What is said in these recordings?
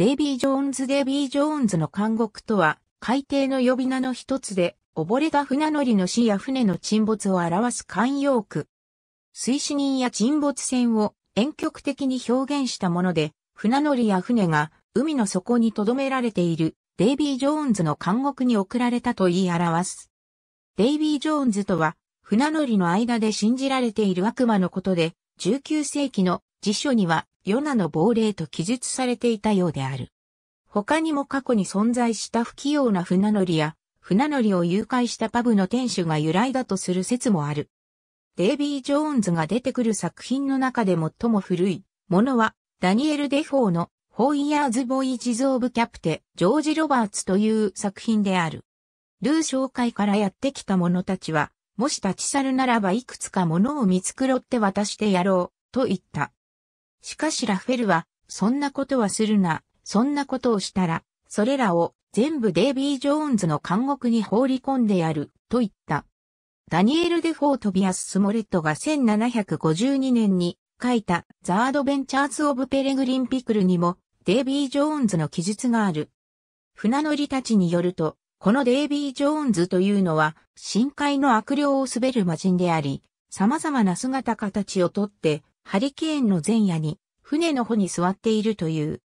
デイビー・ジョーンズ・デイビー・ジョーンズの監獄とは、海底の呼び名の一つで、溺れた船乗りの死や船の沈没を表す慣用句。水死人や沈没船を遠曲的に表現したもので、船乗りや船が海の底に留められているデイビー・ジョーンズの監獄に送られたと言い表す。デイビー・ジョーンズとは、船乗りの間で信じられている悪魔のことで、19世紀の辞書にはヨナの亡霊と記述されていたようである。他にも過去に存在した不器用な船乗りや、船乗りを誘拐したパブの店主が由来だとする説もある。デイビー・ジョーンズが出てくる作品の中で最も古いものは、ダニエル・デフォーのホイヤーズ・ボイジズ・オブ・キャプテ、ジョージ・ロバーツという作品である。ルー紹介からやってきた者たちは、もし立ち去るならばいくつか物を見繕って渡してやろう、と言った。しかしラフェルは、そんなことはするな、そんなことをしたら、それらを全部デイビー・ジョーンズの監獄に放り込んでやる、と言った。ダニエル・デフォー・トビアス・スモレットが1752年に書いたザ・アドベンチャーズ・オブ・ペレグリン・ピクルにもデイビー・ジョーンズの記述がある。船乗りたちによると、このデイビー・ジョーンズというのは深海の悪霊を滑る魔人であり、様々な姿形をとってハリケーンの前夜に船の帆に座っているという。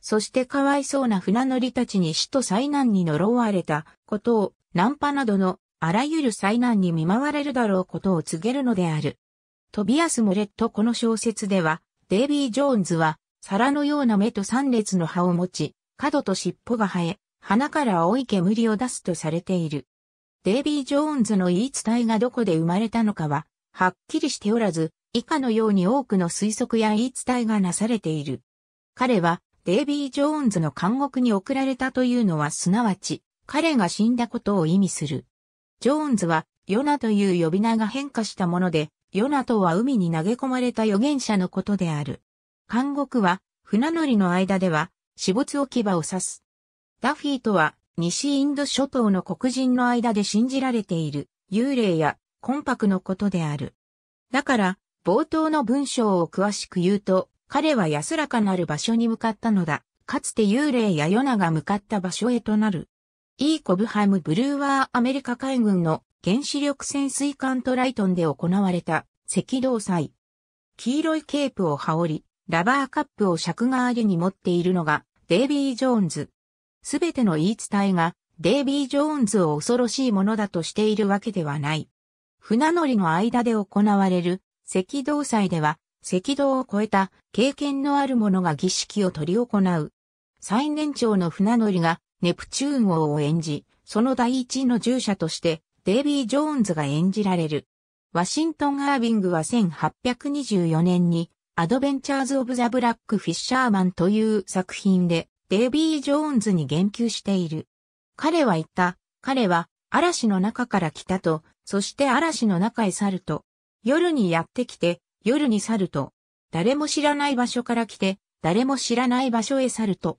そしてかわいそうな船乗りたちに死と災難に呪われたことを、ナンパなどのあらゆる災難に見舞われるだろうことを告げるのである。トビアス・モレットこの小説では、デイビー・ジョーンズは、皿のような目と三列の葉を持ち、角と尻尾が生え、鼻から青い煙を出すとされている。デイビー・ジョーンズの言い伝えがどこで生まれたのかは、はっきりしておらず、以下のように多くの推測や言い伝えがなされている。彼はデイビー・ジョーンズの監獄に送られたというのはすなわち彼が死んだことを意味する。ジョーンズはヨナという呼び名が変化したもので、ヨナとは海に投げ込まれた預言者のことである。監獄は船乗りの間では死没置き場を指す。ダフィーとは西インド諸島の黒人の間で信じられている幽霊や魂魄のことである。だから冒頭の文章を詳しく言うと、彼は安らかなる場所に向かったのだ。かつて幽霊やヨナが向かった場所へとなる。イーコブハム・ブルーワーアメリカ海軍の原子力潜水艦トライトンで行われた赤道祭。黄色いケープを羽織り、ラバーカップを尺代わりに持っているのがデイビー・ジョーンズ。すべての言い伝えがデイビー・ジョーンズを恐ろしいものだとしているわけではない。船乗りの間で行われる赤道祭では、赤道を越えた経験のある者が儀式を執り行う。最年長の船乗りがネプチューン王を演じ、その第一の従者としてデイビー・ジョーンズが演じられる。ワシントン・アービングは1824年にアドベンチャーズ・オブ・ザ・ブラック・フィッシャーマンという作品でデイビー・ジョーンズに言及している。彼は言った、彼は嵐の中から来たと、そして嵐の中へ去ると、夜にやってきて、夜に去ると、誰も知らない場所から来て、誰も知らない場所へ去ると。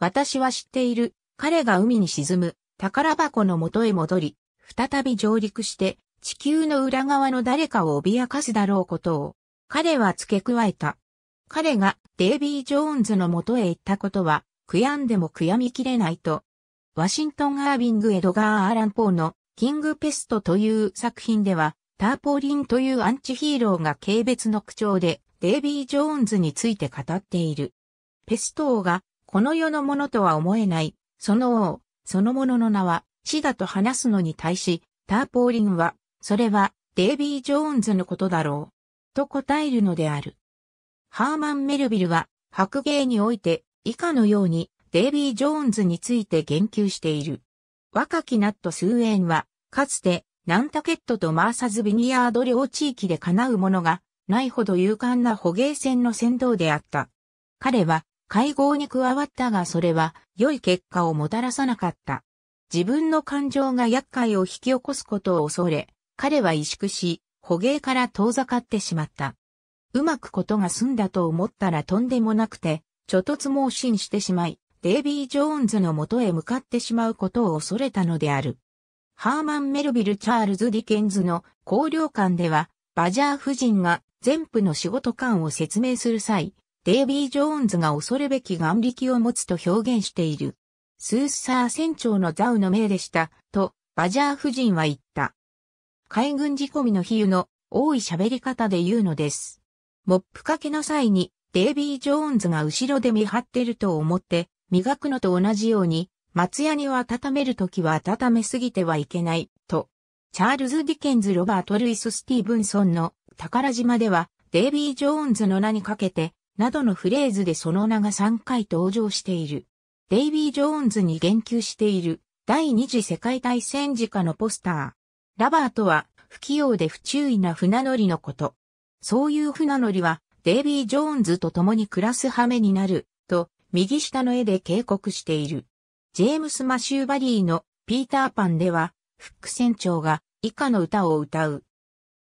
私は知っている、彼が海に沈む、宝箱の元へ戻り、再び上陸して、地球の裏側の誰かを脅かすだろうことを、彼は付け加えた。彼がデイビー・ジョーンズの元へ行ったことは、悔やんでも悔やみきれないと。ワシントン・アービング・エドガー・アーラン・ポーのキング・ペストという作品では、ターポリンというアンチヒーローが軽蔑の口調でデイビー・ジョーンズについて語っている。ペスト王がこの世のものとは思えない、その王、そのものの名は死だと話すのに対し、ターポーリンは、それはデイビー・ジョーンズのことだろう。と答えるのである。ハーマン・メルビルは、白芸において、以下のように、デイビー・ジョーンズについて言及している。若きナット・スーンは、かつて、ナンタケットとマーサズビニヤード両地域で叶うものがないほど勇敢な捕鯨船の船頭であった。彼は会合に加わったがそれは良い結果をもたらさなかった。自分の感情が厄介を引き起こすことを恐れ、彼は萎縮し、捕鯨から遠ざかってしまった。うまくことが済んだと思ったらとんでもなくて、ちょとつ盲信してしまい、デイビー・ジョーンズの元へ向かってしまうことを恐れたのである。ハーマン・メルビル・チャールズ・ディケンズの高領館では、バジャー夫人が全部の仕事感を説明する際、デイビー・ジョーンズが恐るべき眼力を持つと表現している。スーサー船長のザウの命でした、と、バジャー夫人は言った。海軍仕込みの比喩の多い喋り方で言うのです。モップかけの際に、デイビー・ジョーンズが後ろで見張ってると思って、磨くのと同じように、松屋にを温めるときは温めすぎてはいけない、と。チャールズ・ディケンズ・ロバート・ルイス・スティーブンソンの宝島では、デイビー・ジョーンズの名にかけて、などのフレーズでその名が3回登場している。デイビー・ジョーンズに言及している第二次世界大戦時下のポスター。ラバーとは不器用で不注意な船乗りのこと。そういう船乗りはデイビー・ジョーンズと共に暮らす羽目になると右下の絵で警告している。ジェームス・マシューバリーのピーターパンでは、フック船長が以下の歌を歌う。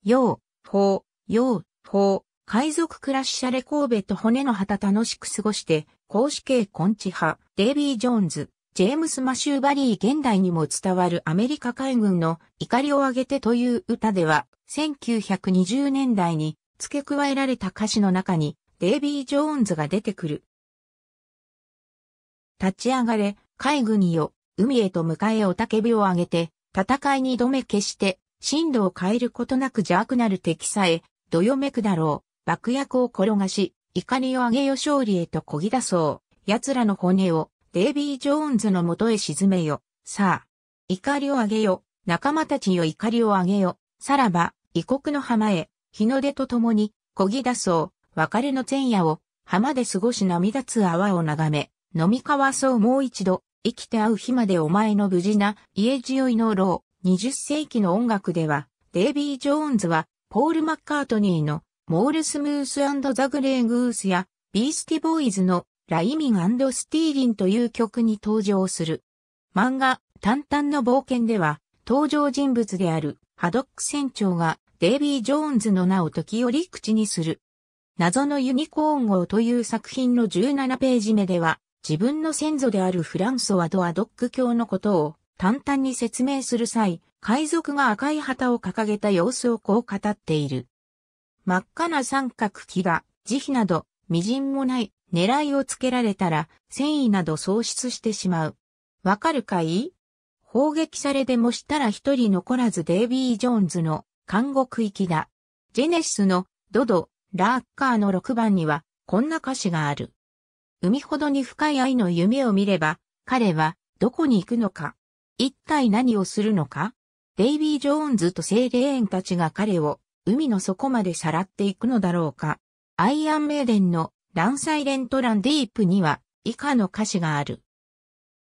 よう、ほう、よう、ほう、海賊クラッシャレ神戸と骨の旗楽しく過ごして、公式系コンチ派、デイビー・ジョーンズ、ジェームス・マシューバリー現代にも伝わるアメリカ海軍の怒りを上げてという歌では、1920年代に付け加えられた歌詞の中に、デイビー・ジョーンズが出てくる。立ち上がれ、海軍よ、海へと迎えおたけびを上げて、戦いに止め決して、進路を変えることなく邪悪なる敵さえ、どよめくだろう、爆薬を転がし、怒りを上げよ勝利へと漕ぎ出そう、奴らの骨を、デイビー・ジョーンズのもとへ沈めよ、さあ、怒りを上げよ、仲間たちよ怒りを上げよ、さらば、異国の浜へ、日の出とともに、漕ぎ出そう、別れの前夜を、浜で過ごし涙つ泡を眺め、飲み交わそうもう一度、生きて会う日までお前の無事な家路酔いの老、20世紀の音楽では、デイビー・ジョーンズは、ポール・マッカートニーの、モールスムースザ・グレー・グースや、ビースティ・ボーイズの、ライミンスティーリンという曲に登場する。漫画、淡々の冒険では、登場人物である、ハドック船長が、デイビー・ジョーンズの名を時折口にする。謎のユニコーン号という作品の17ページ目では、自分の先祖であるフランソワ・ドア・ドック教のことを簡単に説明する際、海賊が赤い旗を掲げた様子をこう語っている。真っ赤な三角旗が慈悲など、微塵もない狙いをつけられたら、戦意など喪失してしまう。わかるかい砲撃されでもしたら一人残らずデイビー・ジョーンズの監獄行きだ。ジェネシスのドド、ラッカーの6番にはこんな歌詞がある。海ほどに深い愛の夢を見れば、彼はどこに行くのか一体何をするのかデイビー・ジョーンズと精霊園たちが彼を海の底までさらっていくのだろうかアイアンメイデンのランサイレントランディープには以下の歌詞がある。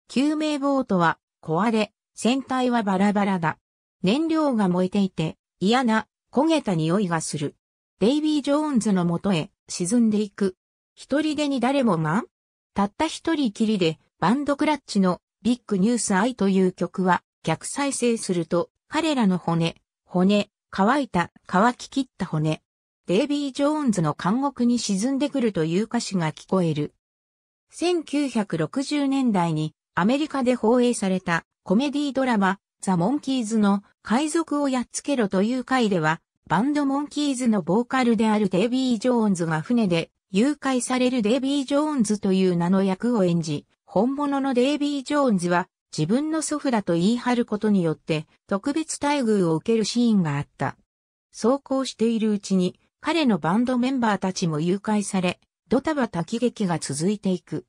救命ボートは壊れ、船体はバラバラだ。燃料が燃えていて嫌な焦げた匂いがする。デイビー・ジョーンズのもとへ沈んでいく。一人でに誰もがたった一人きりで、バンドクラッチのビッグニュース愛という曲は、逆再生すると、彼らの骨、骨、乾いた、乾ききった骨、デイビー・ジョーンズの監獄に沈んでくるという歌詞が聞こえる。1960年代にアメリカで放映されたコメディドラマザ・モンキーズの海賊をやっつけろという回ではバンドモンキーズのボーカルであるデイビー・ジョーンズが船で誘拐されるデイビー・ジョーンズという名の役を演じ、本物のデイビー・ジョーンズは自分の祖父だと言い張ることによって特別待遇を受けるシーンがあった。そうこうしているうちに彼のバンドメンバーたちも誘拐され、ドタバタ喜劇が続いていく。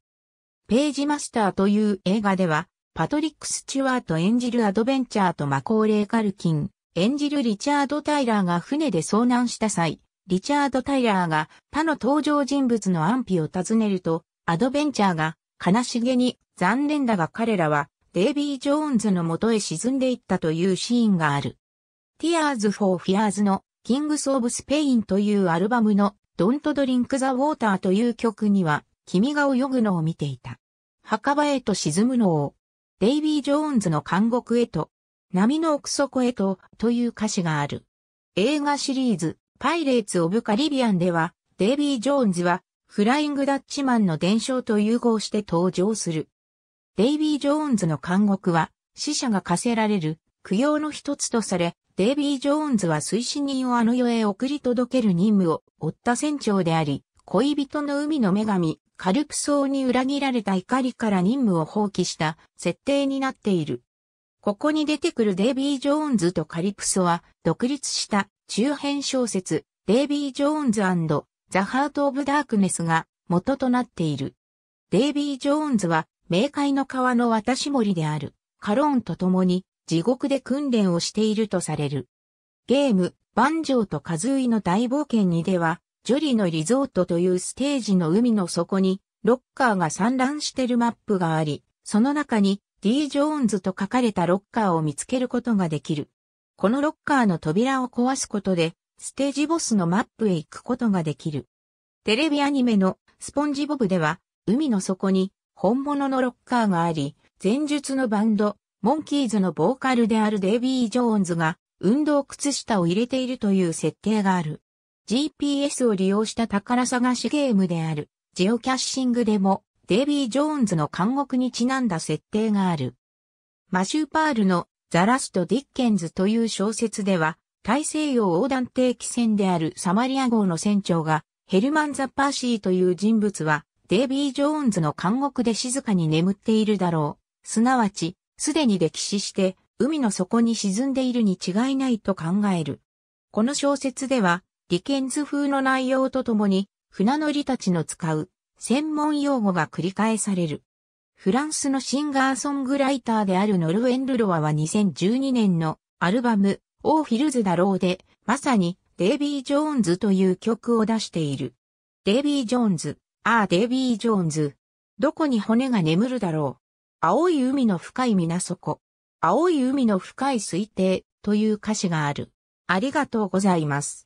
ページマスターという映画では、パトリック・スチュワート演じるアドベンチャーとマコーレー・カルキン、演じるリチャード・タイラーが船で遭難した際、リチャード・タイラーが他の登場人物の安否を尋ねると、アドベンチャーが悲しげに残念だが彼らはデイビー・ジョーンズの元へ沈んでいったというシーンがある。Tears for Fears の Kings of Spain というアルバムの Don't Drink the Water という曲には君が泳ぐのを見ていた。墓場へと沈むのを、デイビー・ジョーンズの監獄へと、波の奥底へと、という歌詞がある。映画シリーズ、パイレーツ・オブ・カリビアンでは、デイビー・ジョーンズは、フライング・ダッチマンの伝承と融合して登場する。デイビー・ジョーンズの監獄は、死者が課せられる、供養の一つとされ、デイビー・ジョーンズは推進人をあの世へ送り届ける任務を負った船長であり、恋人の海の女神、カルプソーに裏切られた怒りから任務を放棄した設定になっている。ここに出てくるデイビー・ジョーンズとカリプソは、独立した中編小説、デイビー・ジョーンズザ・ハート・オブ・ダークネスが元となっている。デイビー・ジョーンズは、冥界の川の渡し森である、カローンと共に、地獄で訓練をしているとされる。ゲーム、バンジョーとカズーイの大冒険にでは、ジョリのリゾートというステージの海の底に、ロッカーが散乱しているマップがあり、その中に、D・ ジョーンズと書かれたロッカーを見つけることができる。このロッカーの扉を壊すことで、ステージボスのマップへ行くことができる。テレビアニメのスポンジボブでは、海の底に本物のロッカーがあり、前述のバンド、モンキーズのボーカルであるデイビー・ジョーンズが運動靴下を入れているという設定がある。GPS を利用した宝探しゲームである、ジオキャッシングでもデイビー・ジョーンズの監獄にちなんだ設定がある。マシュー・パールのザ・ラスト・ディッケンズという小説では、大西洋横断定期船であるサマリア号の船長が、ヘルマン・ザ・パーシーという人物は、デイビー・ジョーンズの監獄で静かに眠っているだろう。すなわち、すでに歴史して、海の底に沈んでいるに違いないと考える。この小説では、ディケンズ風の内容とともに、船乗りたちの使う専門用語が繰り返される。フランスのシンガーソングライターであるノルウェン・ルロワは2012年のアルバム、オーフィルズだろうで、まさにデイビー・ジョーンズという曲を出している。デイビー・ジョーンズ、ああデイビー・ジョーンズ。どこに骨が眠るだろう。青い海の深い水底。青い海の深い水底という歌詞がある。ありがとうございます。